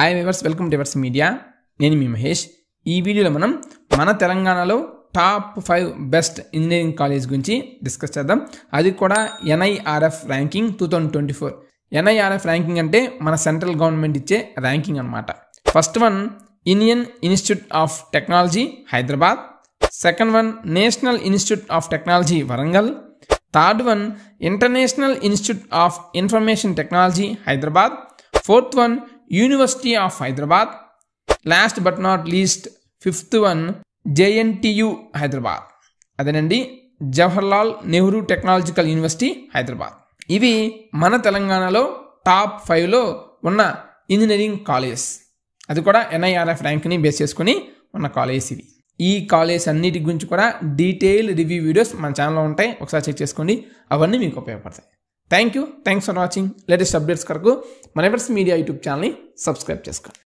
hi viewers welcome to viewers media నేను మీ మహేష్ ఈ వీడియోలో మనం మన తెలంగాణలో top five best engineering college గురించి డిస్కస్ చేద్దాం అది కూడా NIRF ranking two thousand twenty four NIRF ranking అంటే మన సెంట్రల్ గవర్నమెంట్ ఇచ్చే ర్యాంకింగ్ అనమాట first one Indian Institute of Technology Hyderabad second one National Institute of Technology Warangal third one International Institute of Information Technology Hyderabad fourth one University of Hyderabad last but not least fifth one JNTU Hyderabad అదేనండి Jawaharlal Nehru Technological University Hyderabad ఇవి మన తెలంగాణలో top ఫైవ్లో ఉన్న engineering colleges అది కూడా NIRF ర్యాంక్ని base చేసుకుని ఉన్న కాలేజెస్ ఇవి ఈ కాలేజ్ అన్నిటి గురించి కూడా డీటెయిల్ రివ్యూ వీడియోస్ మన ఛానల్లో ఉంటాయి ఒకసారి చెక్ చేసుకోండి అవన్నీ మీకు ఉపయోగపడతాయి thank you thanks for watching latest updates కొరకు మనవర్స్ మీడియా యూట్యూబ్ ఛానల్ని సబ్స్క్రైబ్ చేసుకోండి